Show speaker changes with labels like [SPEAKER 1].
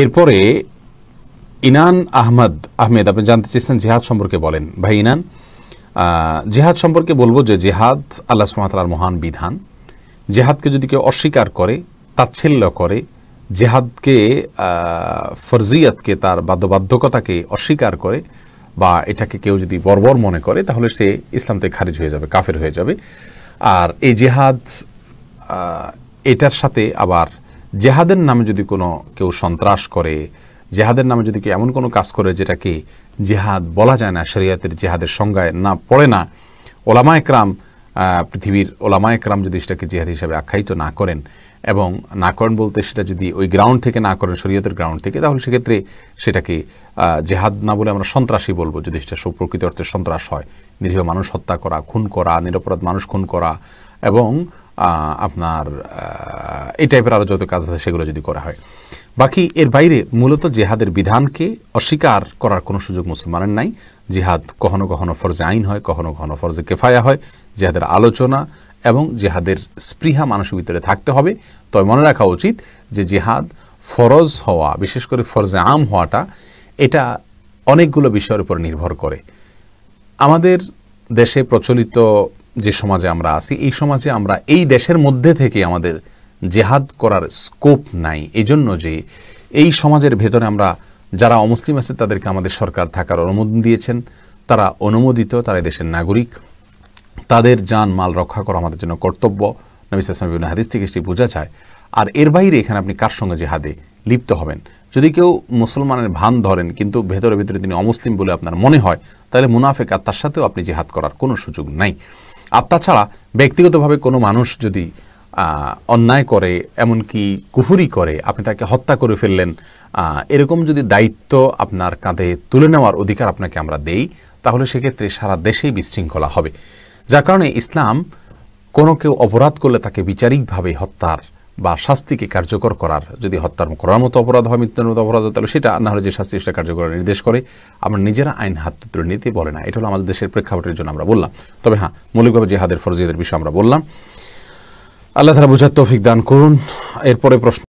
[SPEAKER 1] এরপরে ইনান আহমদ আহমেদ আপনি জানতে চেয়েছেন জেহাদ সম্পর্কে বলেন ভাই ইনান জেহাদ সম্পর্কে বলবো যে জেহাদ আল্লাহ সুমাতার মহান বিধান জেহাদকে যদি কেউ অস্বীকার করে তাচ্ছিল্য করে জেহাদকে ফরজিয়াতকে তার বাধ্যবাধ্যকতাকে অস্বীকার করে বা এটাকে কেউ যদি বর্বর মনে করে তাহলে সে ইসলাম থেকে খারিজ হয়ে যাবে কাফের হয়ে যাবে আর এই জেহাদ এটার সাথে আবার জেহাদের নামে যদি কোনো কেউ সন্ত্রাস করে জেহাদের নামে যদি কেউ এমন কোনো কাজ করে যেটাকে জেহাদ বলা যায় না শরিয়াতের জেহাদের সংজ্ঞায় না পড়ে না ওলামা একরাম পৃথিবীর ওলামা একরাম যদি সেটাকে জেহাদ হিসাবে আখ্যায়িত না করেন এবং না করেন বলতে সেটা যদি ওই গ্রাউন্ড থেকে না করেন শরীয়তের গ্রাউন্ড থেকে তাহলে সেক্ষেত্রে সেটাকে জেহাদ না বলে আমরা সন্ত্রাসী বলবো যদি সেটা সুপ্রকৃত অর্থে সন্ত্রাস হয় নিরীহ মানুষ হত্যা করা খুন করা নিরপরাধ মানুষ খুন করা এবং আপনার এই টাইপের আরও যত কাজ আছে সেগুলো যদি করা হয় বাকি এর বাইরে মূলত জেহাদের বিধানকে অস্বীকার করার কোনো সুযোগ মুসলমানের নাই জিহাদ কখনো কখনো ফরজে আইন হয় কখনো কখনো ফরজে কেফায়া হয় জেহাদের আলোচনা এবং জেহাদের স্পৃহা মানুষের ভিতরে থাকতে হবে তবে মনে রাখা উচিত যে জেহাদ ফরজ হওয়া বিশেষ করে ফরজে আম হওয়াটা এটা অনেকগুলো বিষয়ের উপর নির্ভর করে আমাদের দেশে প্রচলিত যে সমাজে আমরা আছি এই সমাজে আমরা এই দেশের মধ্যে থেকে আমাদের জেহাদ করার স্কোপ নাই এজন্য যে এই সমাজের ভেতরে আমরা যারা অমুসলিম আছে তাদেরকে আমাদের সরকার থাকার অনুমোদন দিয়েছেন তারা অনুমোদিত তারা দেশের নাগরিক তাদের যান মাল রক্ষা করা আমাদের জন্য কর্তব্য নবী সাসলাম বিভিন্ন হাদিস থেকে সেটি বোঝা যায় আর এর বাইরে এখানে আপনি কার সঙ্গে জেহাদে লিপ্ত হবেন যদি কেউ মুসলমানের ভান ধরেন কিন্তু ভেতরে ভেতরে তিনি অমুসলিম বলে আপনার মনে হয় তাহলে মুনাফেক আত্মার সাথেও আপনি জেহাদ করার কোনো সুযোগ নাই আত্মা ছাড়া ব্যক্তিগতভাবে কোনো মানুষ যদি অন্যায় করে এমনকি কুফুরি করে আপনি তাকে হত্যা করে ফেললেন এরকম যদি দায়িত্ব আপনার কাঁধে তুলে নেওয়ার অধিকার আপনাকে আমরা দেই তাহলে সেক্ষেত্রে সারা দেশেই বিশৃঙ্খলা হবে যার কারণে ইসলাম কোনো কেউ অপরাধ করলে তাকে বিচারিকভাবে হত্যার বা শাস্তিকে কার্যকর করার যদি হত্যার করার মতো অপরাধ হয় মৃত্যুর মতো অপরাধ হয় তাহলে সেটা না হলে যে শাস্তি সেটা কার্যকর নির্দেশ করে আমরা নিজেরা আইন হাত তুলে নিতে বলে না এটা হলো আমাদের দেশের প্রেক্ষাপটের জন্য আমরা বললাম তবে হ্যাঁ মৌলিকভাবে জেহাদের ফরজিয়াদের বিষয়ে আমরা বললাম আল্লাহ তারা বোঝার তৌফিক দান করুন এরপরে প্রশ্ন